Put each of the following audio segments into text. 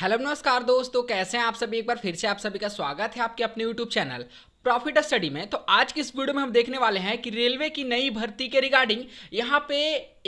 hello नमस्कार दोस्तों तो कैसे हैं आप सभी एक बार फिर से आप सभी का स्वागत है आपके अपने यूट्यूब चैनल प्रॉफिट स्टडी में तो आज की इस वीडियो में हम देखने वाले हैं कि रेलवे की नई भर्ती के रिगार्डिंग यहाँ पे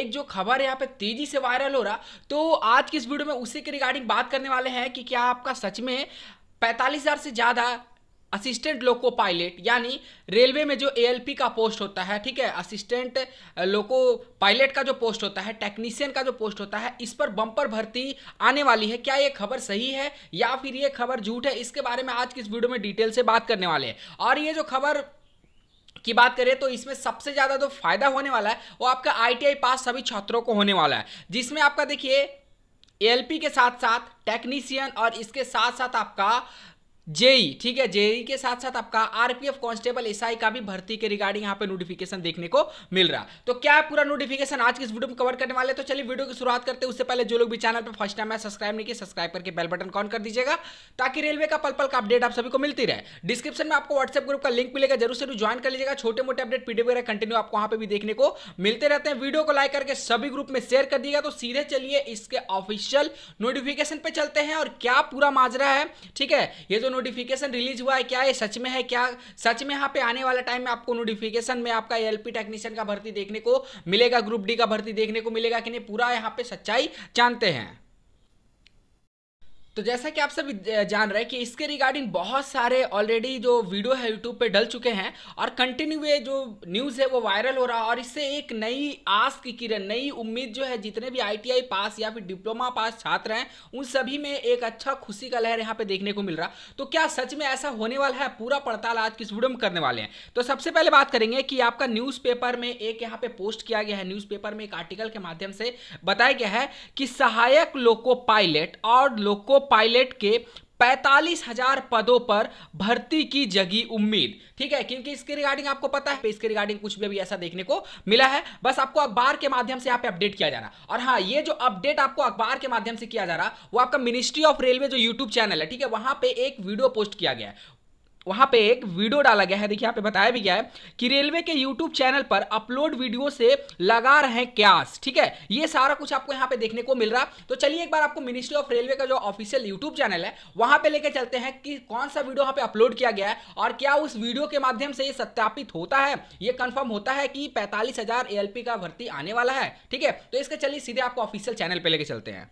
एक जो खबर यहाँ पे तेजी से वायरल हो रहा तो आज की इस वीडियो में उसी के रिगार्डिंग बात करने वाले हैं कि क्या आपका सच में पैंतालीस हज़ार से ज़्यादा असिस्टेंट लोको पायलट यानी रेलवे में जो एएलपी का पोस्ट होता है ठीक है असिस्टेंट लोको पायलट का जो पोस्ट होता है टेक्नीशियन का जो पोस्ट होता है इस पर बम्पर भर्ती आने वाली है क्या ये खबर सही है या फिर ये खबर झूठ है इसके बारे में आज की इस वीडियो में डिटेल से बात करने वाले हैं और ये जो खबर की बात करें तो इसमें सबसे ज़्यादा जो फायदा होने वाला है वो आपका आई पास सभी छात्रों को होने वाला है जिसमें आपका देखिए एल के साथ साथ टेक्नीशियन और इसके साथ साथ आपका जेई ठीक है जेई के साथ साथ आपका आरपीएफ कांस्टेबल एसआई का भी भर्ती के रिगार्डिंग यहाँ पे नोटिफिकेशन देखने को मिल रहा तो क्या है पूरा नोटिफिकेशन आज की इस वीडियो में कवर करने वाले तो चलिए वीडियो की शुरुआत करते हैं उससे पहले जो लोग भी चैनल पर फर्स्ट टाइम है सब्सक्राइब नहीं किया सब्सक्राइब करके बेल बटन ऑन कर दीजिएगा ताकि रेलवे का पल पल का अपडेट आप सभी को मिलती रहे डिस्क्रिप्शन में आपको व्हाट्सएप ग्रुप का लिंक मिलेगा जरूर जरूर ज्वाइन कर लीजिएगा छोटे मोटे अपडेट पीडीएफ वगैरह कंटिन्यू आपको वहाँ पर भी देखने को मिलते रहते हैं वीडियो को लाइक करके सभी ग्रुप में शेयर कर दिएगा तो सीधे चलिए इसके ऑफिशियल नोटिफिकेशन पे चलते हैं और क्या पूरा माजरा है ठीक है ये जो नोटिफिकेशन रिलीज हुआ है क्या ये सच में है क्या सच में यहाँ पे आने वाला टाइम में आपको नोटिफिकेशन में आपका एल टेक्नीशियन का भर्ती देखने को मिलेगा ग्रुप डी का भर्ती देखने को मिलेगा कि नहीं पूरा यहाँ पे सच्चाई जानते हैं तो जैसा कि आप सब जान रहे हैं कि इसके रिगार्डिंग बहुत सारे ऑलरेडी जो वीडियो है यूट्यूब पे डल चुके हैं और कंटिन्यू ये जो न्यूज़ है वो वायरल हो रहा है और इससे एक नई आस की किरण नई उम्मीद जो है जितने भी आईटीआई पास या फिर डिप्लोमा पास छात्र हैं उन सभी में एक अच्छा खुशी का लहर यहाँ पे देखने को मिल रहा तो क्या सच में ऐसा होने वाला है पूरा पड़ताल आज किस वीडियो में करने वाले हैं तो सबसे पहले बात करेंगे कि आपका न्यूज़ में एक यहाँ पे पोस्ट किया गया है न्यूज़ में एक आर्टिकल के माध्यम से बताया गया है कि सहायक लोको पायलट और लोको पायलट के पैंतालीस हजार पदों पर भर्ती की जगी उम्मीद ठीक है क्योंकि इसके रिगार्डिंग आपको पता है इसके रिगार्डिंग कुछ भी अभी ऐसा देखने को मिला है बस आपको अखबार के माध्यम से यहाँ पे अपडेट किया जा रहा और हाँ ये जो अपडेट आपको अखबार के माध्यम से किया जा रहा वो आपका मिनिस्ट्री ऑफ रेलवे जो यूट्यूब चैनल है ठीक है वहां पर एक वीडियो पोस्ट किया गया है वहाँ पे एक वीडियो डाला गया है देखिए यहाँ पे बताया भी गया है कि रेलवे के यूट्यूब चैनल पर अपलोड वीडियो से लगा रहे हैं क्यास ठीक है ये सारा कुछ आपको यहाँ पे देखने को मिल रहा तो चलिए एक बार आपको मिनिस्ट्री ऑफ रेलवे का जो ऑफिशियल यूट्यूब चैनल है वहाँ पे लेके चलते हैं कि कौन सा वीडियो यहाँ पे अपलोड किया गया है और क्या उस वीडियो के माध्यम से ये सत्यापित होता है ये कन्फर्म होता है कि पैंतालीस हजार का भर्ती आने वाला है ठीक है तो इसके चलिए सीधे आपको ऑफिशियल चैनल पर लेके चलते हैं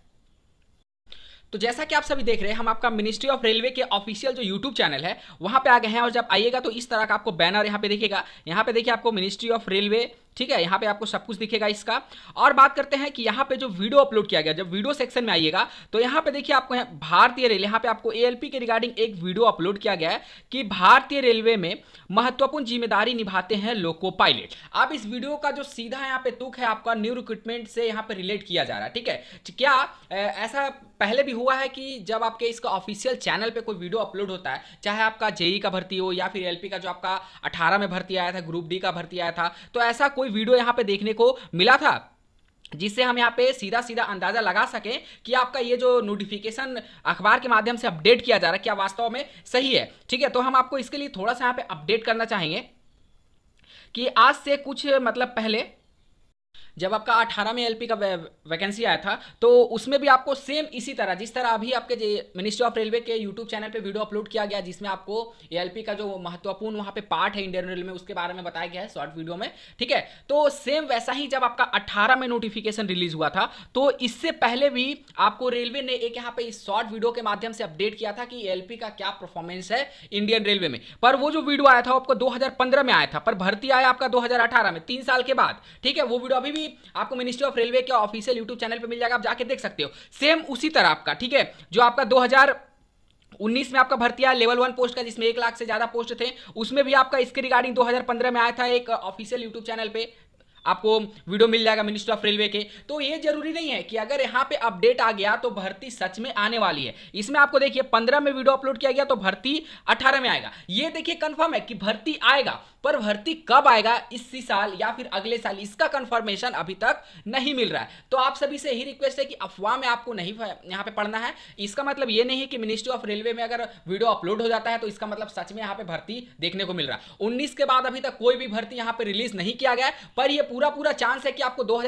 तो जैसा कि आप सभी देख रहे हैं हम आपका मिनिस्ट्री ऑफ रेलवे के ऑफिशियल जो यूट्यूब चैनल है वहाँ पे आ गए हैं और जब आइएगा तो इस तरह का आपको बैनर यहाँ पे देखिएगा यहाँ पे देखिए आपको मिनिस्ट्री ऑफ रेलवे ठीक है यहाँ पे आपको सब कुछ दिखेगा इसका और बात करते हैं कि यहाँ पे जो वीडियो अपलोड किया गया जब वीडियो सेक्शन में आइएगा तो यहाँ पे देखिए आपको भारतीय रेल यहाँ पे आपको एएलपी के रिगार्डिंग एक वीडियो अपलोड किया गया है कि भारतीय रेलवे में महत्वपूर्ण जिम्मेदारी निभाते हैं लोको पायलट अब इस वीडियो का जो सीधा यहाँ पे तुक है आपका न्यू रिक्रूटमेंट से यहाँ पे रिलेट किया जा रहा है ठीक है क्या ऐसा पहले भी हुआ है कि जब आपके इसका ऑफिशियल चैनल पे कोई वीडियो अपलोड होता है चाहे आपका जेई e e का भर्ती हो या फिर एलपी का जो आपका 18 में भर्ती आया था ग्रुप डी का भर्ती आया था तो ऐसा कोई वीडियो यहाँ पे देखने को मिला था जिससे हम यहाँ पे सीधा सीधा अंदाज़ा लगा सकें कि आपका ये जो नोटिफिकेशन अखबार के माध्यम से अपडेट किया जा रहा है क्या वास्तव में सही है ठीक है तो हम आपको इसके लिए थोड़ा सा यहाँ पे अपडेट करना चाहेंगे कि आज से कुछ मतलब पहले जब आपका अठारह में एलपी का वैकेंसी आया था तो उसमें भी आपको सेम इसी तरह जिस तरह अभी आपके मिनिस्ट्री ऑफ रेलवे के यूट्यूब चैनल पे वीडियो अपलोड किया गया जिसमें आपको एलपी का जो महत्वपूर्ण वहाँ पे पार्ट है इंडियन रेलवे में उसके बारे में बताया गया है शॉर्ट वीडियो में ठीक है तो सेम वैसा ही जब आपका अट्ठारह में नोटिफिकेशन रिलीज हुआ था तो इससे पहले भी आपको रेलवे ने एक यहाँ पे शॉर्ट वीडियो के माध्यम से अपडेट किया था कि एलपी का क्या परफॉर्मेंस है इंडियन रेलवे में पर वो जो वीडियो आया था आपको 2015 में आया था पर भर्ती आया आपका 2018 में तीन साल के बाद ठीक है वो वीडियो अभी भी ही आपको मिनिस्ट्री ऑफ रेलवे के ऑफिशियल यूट्यूब चैनल पर मिल जाएगा आप जाके देख सकते हो सेम उसी तरह आपका ठीक है जो आपका दो 19 में आपका भर्ती आया लेवल वन पोस्ट का जिसमें एक लाख से ज़्यादा पोस्ट थे उसमें भी आपका इसके रिगार्डिंग 2015 में आया था एक ऑफिशियल यूट्यूब चैनल पे आपको वीडियो मिल जाएगा मिनिस्ट्री ऑफ रेलवे के तो ये जरूरी नहीं है कि अगर यहाँ पे अपडेट आ गया तो भर्ती सच में आने वाली है इसमें आपको देखिए पंद्रह में वीडियो अपलोड किया गया तो भर्ती अठारह में आएगा ये देखिए कंफर्म है कि भर्ती आएगा पर भर्ती कब आएगा इसी साल या फिर अगले साल इसका कंफर्मेशन अभी तक नहीं मिल रहा है तो आप सभी से यही रिक्वेस्ट है कि अफवाह में आपको नहीं यहाँ पे पढ़ना है इसका मतलब ये नहीं है कि मिनिस्ट्री ऑफ रेलवे में अगर वीडियो अपलोड हो जाता है तो इसका मतलब सच में यहाँ पे भर्ती देखने को मिल रहा है उन्नीस के बाद अभी तक कोई भी भर्ती यहाँ पर रिलीज नहीं किया गया पर यह पूरा पूरा चांस है कि आपको दो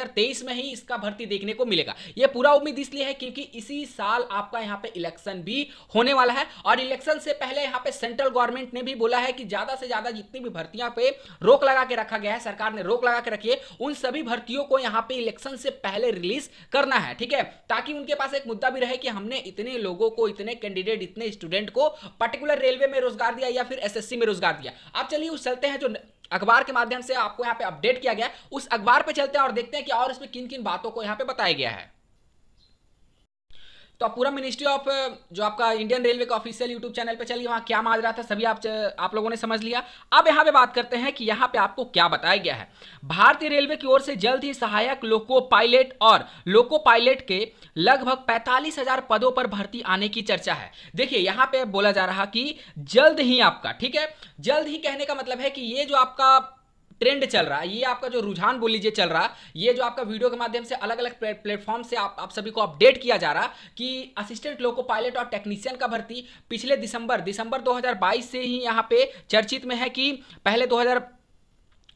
में ही इसका भर्ती देखने को मिलेगा यह पूरा उम्मीद इसलिए है क्योंकि इसी साल आपका यहाँ पे इलेक्शन भी होने वाला है और इलेक्शन से पहले यहाँ पे सेंट्रल गवर्नमेंट ने भी बोला है कि ज्यादा से ज्यादा जितनी भी भर्ती भर्तियां पे रोक लगा के रखा गया है सरकार ने रोक लगा के रखी है उन सभी भर्तियों को यहाँ पे इलेक्शन से पहले रिलीज करना है ठीक है ताकि उनके पास एक मुद्दा भी रहे कि हमने इतने लोगों को इतने कैंडिडेट इतने स्टूडेंट को पर्टिकुलर रेलवे में रोजगार दिया या फिर एस में रोजगार दिया अब चलिए उस चलते हैं जो अखबार के माध्यम से आपको यहाँ पे अपडेट किया गया उस अखबार पर चलते हैं और देखते हैं कि और इसमें किन किन बातों को यहाँ पे बताया गया है तो आप पूरा मिनिस्ट्री ऑफ uh, जो आपका इंडियन रेलवे का ऑफिशियल यूट्यूब चैनल पे चलिए वहाँ क्या माज रहा था सभी आप uh, आप लोगों ने समझ लिया अब यहाँ पे बात करते हैं कि यहाँ पे आपको क्या बताया गया है भारतीय रेलवे की ओर से जल्द ही सहायक लोको पायलट और लोको पायलट के लगभग पैंतालीस पदों पर भर्ती आने की चर्चा है देखिए यहाँ पे बोला जा रहा कि जल्द ही आपका ठीक है जल्द ही कहने का मतलब है कि ये जो आपका ट्रेंड चल रहा है ये आपका जो रुझान बोल लीजिए चल रहा है ये जो आपका वीडियो के माध्यम से अलग अलग प्लेटफॉर्म से आप आप सभी को अपडेट किया जा रहा कि असिस्टेंट लोको पायलट और टेक्नीशियन का भर्ती पिछले दिसंबर दिसंबर 2022 से ही यहाँ पे चर्चित में है कि पहले 2000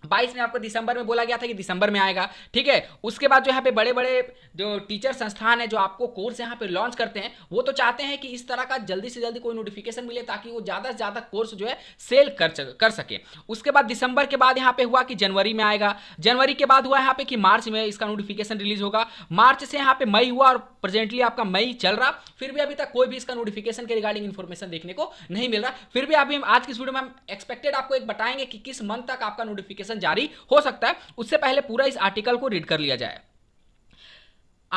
बाईस में आपको दिसंबर में बोला गया था कि दिसंबर में आएगा ठीक है उसके बाद जो यहाँ पे बड़े बड़े जो टीचर संस्थान है जो आपको कोर्स यहाँ पे लॉन्च करते हैं वो तो चाहते हैं कि इस तरह का जल्दी से जल्दी कोई नोटिफिकेशन मिले ताकि वो ज़्यादा से ज़्यादा कोर्स जो है सेल कर कर सके उसके बाद दिसंबर के बाद यहाँ पे हुआ कि जनवरी में आएगा जनवरी के बाद हुआ यहाँ पे कि मार्च में इसका नोटिफिकेशन रिलीज होगा मार्च से यहाँ पे मई हुआ और प्रेजेंटली आपका मई चल रहा फिर भी अभी तक कोई भी इसका नोटिफिकेशन के रिगार्डिंग इन्फॉर्मेशन देखने को नहीं मिल रहा फिर भी अभी हम आज की वीडियो में हम एक्सपेक्टेड आपको एक बताएंगे कि किस मंथ तक आपका नोटिफिकेशन नोटिफिकेशन जारी हो सकता है उससे पहले पूरा इस आर्टिकल को रीड कर लिया जाए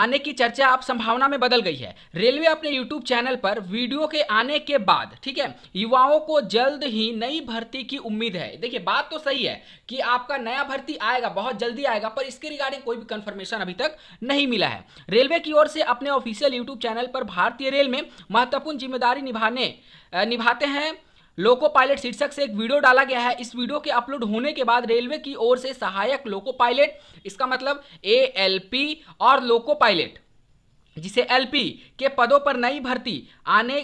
आने की चर्चा आप संभावना में बदल गई है रेलवे अपने यूट्यूब चैनल पर वीडियो के आने के बाद ठीक है युवाओं को जल्द ही नई भर्ती की उम्मीद है देखिए बात तो सही है कि आपका नया भर्ती आएगा बहुत जल्दी आएगा पर इसके रिगार्डिंग कोई भी कंफर्मेशन अभी तक नहीं मिला है रेलवे की ओर से अपने ऑफिशियल यूट्यूब चैनल पर भारतीय रेल में महत्वपूर्ण जिम्मेदारी निभाने निभाते हैं लोको पायलट शीर्षक से एक वीडियो डाला गया है इस वीडियो के अपलोड होने के बाद रेलवे की ओर से सहायक लोको पायलट इसका मतलब ए एल पी और लोको पायलट जिसे एलपी के पदों पर नई भर्ती आने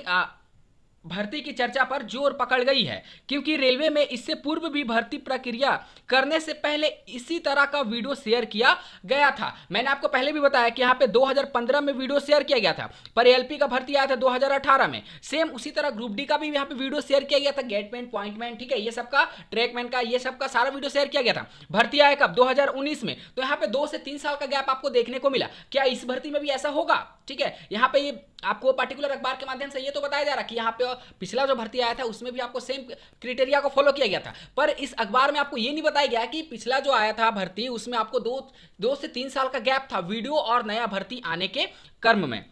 भर्ती की चर्चा पर जोर पकड़ गई है क्योंकि रेलवे में इससे पूर्व भी भर्ती प्रक्रिया करने से पहले इसी तरह का वीडियो शेयर किया गया था मैंने आपको पहले भी बताया कि यहाँ पे 2015 में वीडियो शेयर किया गया था पर एल का भर्ती आया था 2018 में सेम उसी तरह ग्रुप डी का भी यहाँ पे वीडियो शेयर किया गया था गेटमैन पॉइंटमैन ठीक है ये सबका ट्रैकमैन का ये सबका सारा वीडियो शेयर किया गया था भर्ती आया कब दो में तो यहाँ पे दो से तीन साल का गैप आपको देखने को मिला क्या इस भर्ती में भी ऐसा होगा ठीक है यहाँ पे ये आपको पर्टिकुलर अखबार के माध्यम से ये तो बताया जा रहा कि यहाँ पे पिछला जो भर्ती आया था उसमें भी आपको सेम क्रिटेरिया को फॉलो किया गया था पर इस अखबार में आपको ये नहीं बताया गया कि पिछला जो आया था भर्ती उसमें आपको दो दो से तीन साल का गैप था वीडियो और नया भर्ती आने के कर्म में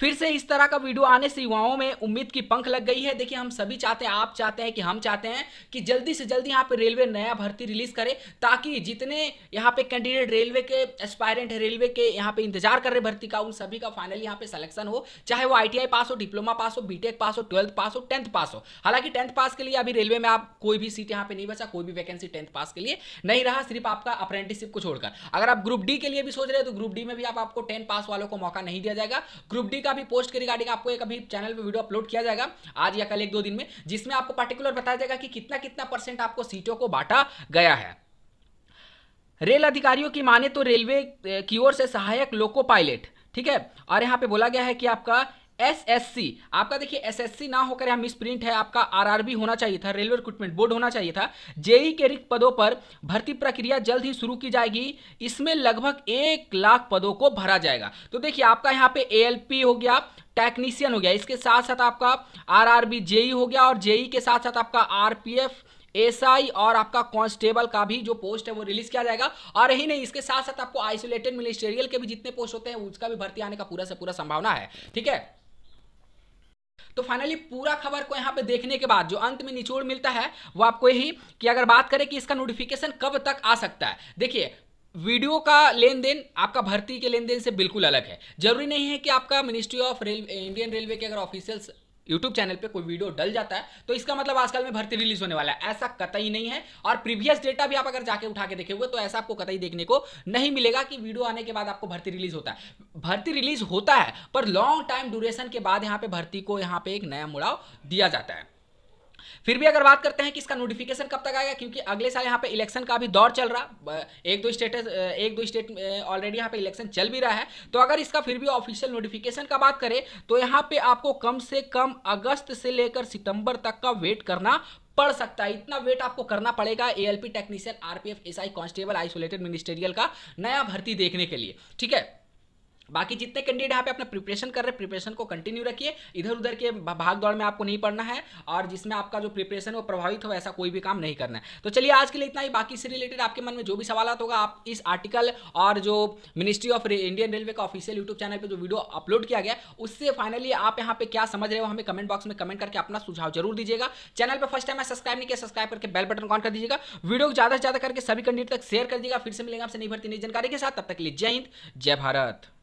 फिर से इस तरह का वीडियो आने से युवाओं में उम्मीद की पंख लग गई है देखिए हम सभी चाहते हैं आप चाहते हैं कि हम चाहते हैं कि जल्दी से जल्दी यहाँ पे रेलवे नया भर्ती रिलीज करे ताकि जितने यहाँ पे कैंडिडेट रेलवे के एस्पायरेंट है रेलवे के यहाँ पे इंतजार कर रहे भर्ती का उन सभी का फाइनली यहाँ पे सिलेक्शन हो चाहे वो आई पास हो डिप्लोमा पास हो बीटेक पास हो ट्वेल्थ पास हो टेंथ पास हो हालांकि टेंथ पास के लिए अभी रेलवे में आप कोई भी सीट यहाँ पे नहीं बचा कोई भी वैकेंसी टेंथ पास के लिए नहीं रहा सिर्फ आपका अप्रेंटिसशिप को छोड़कर अगर आप ग्रुप डी के लिए भी सोच रहे हो तो ग्रुप डी में भी आपको टेंथ पास वालों को मौका नहीं दिया जाएगा ग्रुप डी का का भी पोस्ट के रिगार्डिंग आपको एक अभी चैनल पे वीडियो अपलोड किया जाएगा आज या कल एक दो दिन में जिसमें आपको पर्टिकुलर बताया जाएगा कि कितना कितना परसेंट आपको सीटों को बांटा गया है रेल अधिकारियों की माने तो रेलवे की ओर से सहायक लोको पायलट ठीक है और यहाँ पे बोला गया है कि आपका एसएससी आपका देखिए एसएससी ना होकर यहाँ मिस प्रिंट है आपका आरआरबी होना चाहिए था रेलवे रिक्रूटमेंट बोर्ड होना चाहिए था जेई के रिक्त पदों पर भर्ती प्रक्रिया जल्द ही शुरू की जाएगी इसमें लगभग एक लाख पदों को भरा जाएगा तो देखिए आपका यहाँ पे एएलपी हो गया टेक्नीशियन हो गया इसके साथ साथ आपका आरआरबी जेई हो गया और जेई के साथ साथ आपका आर एसआई और आपका कांस्टेबल का भी जो पोस्ट है वो रिलीज किया जाएगा और यही नहीं इसके साथ साथ आपको आइसोलेटेड मिनिस्टेरियल के भी जितने पोस्ट होते हैं उसका भी भर्ती आने का पूरा से पूरा संभावना है ठीक है तो फाइनली पूरा खबर को यहाँ पे देखने के बाद जो अंत में निचोड़ मिलता है वो आपको यही कि अगर बात करें कि इसका नोटिफिकेशन कब तक आ सकता है देखिए वीडियो का लेन देन आपका भर्ती के लेन देन से बिल्कुल अलग है जरूरी नहीं है कि आपका ministry of rail Indian railway के अगर ऑफिशियल्स यूट्यूब चैनल पे कोई वीडियो डल जाता है तो इसका मतलब आजकल में भर्ती रिलीज होने वाला है ऐसा कतई नहीं है और प्रीवियस डेटा भी आप अगर जाके उठा के देखे हुए तो ऐसा आपको कतई देखने को नहीं मिलेगा कि वीडियो आने के बाद आपको भर्ती रिलीज होता है भर्ती रिलीज होता है पर लॉन्ग टाइम ड्यूरेशन के बाद यहाँ पे भर्ती को यहाँ पे एक नया मुड़ाव दिया जाता है फिर भी अगर बात करते हैं कि इसका नोटिफिकेशन कब तक आएगा क्योंकि अगले साल यहाँ पे इलेक्शन का भी दौर चल रहा एक दो स्टेट एक दो स्टेट ऑलरेडी यहाँ पे इलेक्शन चल भी रहा है तो अगर इसका फिर भी ऑफिशियल नोटिफिकेशन का बात करें तो यहाँ पे आपको कम से कम अगस्त से लेकर सितंबर तक का वेट करना पड़ सकता है इतना वेट आपको करना पड़ेगा ALP technician RPF SI constable isolated ministerial का नया भर्ती देखने के लिए ठीक है बाकी जितने कैंडिडेट यहाँ पे अपना प्रिपरेशन कर रहे हैं प्रिपरेशन को कंटिन्यू रखिए इधर उधर के भाग दौड़ में आपको नहीं पढ़ना है और जिसमें आपका जो प्रिपरेशन वो प्रभावित हो ऐसा कोई भी काम नहीं करना है तो चलिए आज के लिए इतना ही बाकी इससे रिलेटेड आपके मन में जो भी सवाल होगा आप इस आर्टिकल और जो मिनिस्ट्री ऑफ इंडियन रेलवे का ऑफिशियल यूट्यूब चैनल पर जो वीडियो अपलोड किया गया उससे फाइनली आप यहाँ पे क्या समझ रहे हो हमें कमेंट बॉक्स में कमेंट करके अपना सुझाव जरूर दीजिएगा चैनल पर फर्स्ट टाइम सब्सक्राइब नहीं किया सब्सक्राइब करके बेल बटन ऑन कर दीजिएगा वीडियो को ज्यादा से ज्यादा करके सभी कैंडिडेट तक शेयर कर दीजिएगा फिर से मिलेगा आपसे नहीं भरती नई जानकारी के साथ तब तक के लिए जय हिंद जय भारत